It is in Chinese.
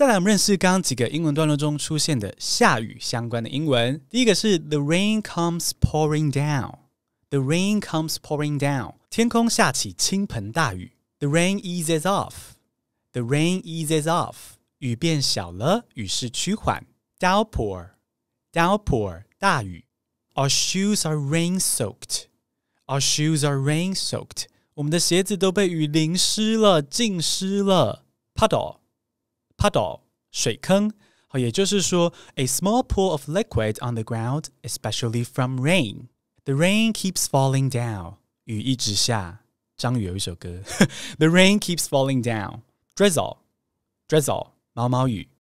再来，我们认识刚刚几个英文段落中出现的下雨相关的英文。第一个是 The rain comes pouring down. The rain comes pouring down. 天空下起倾盆大雨。The rain eases off. The rain eases off. 雨变小了，雨势趋缓。Downpour. Downpour. 大雨。Our shoes are rain soaked. Our shoes are rain soaked. 我们的鞋子都被雨淋湿了，浸湿了。Puddle. puddle 水坑。好，也就是说，a small pool of liquid on the ground, especially from rain. The rain keeps falling down. 雨一直下。张宇有一首歌，The rain keeps falling down. Drizzle, drizzle，毛毛雨。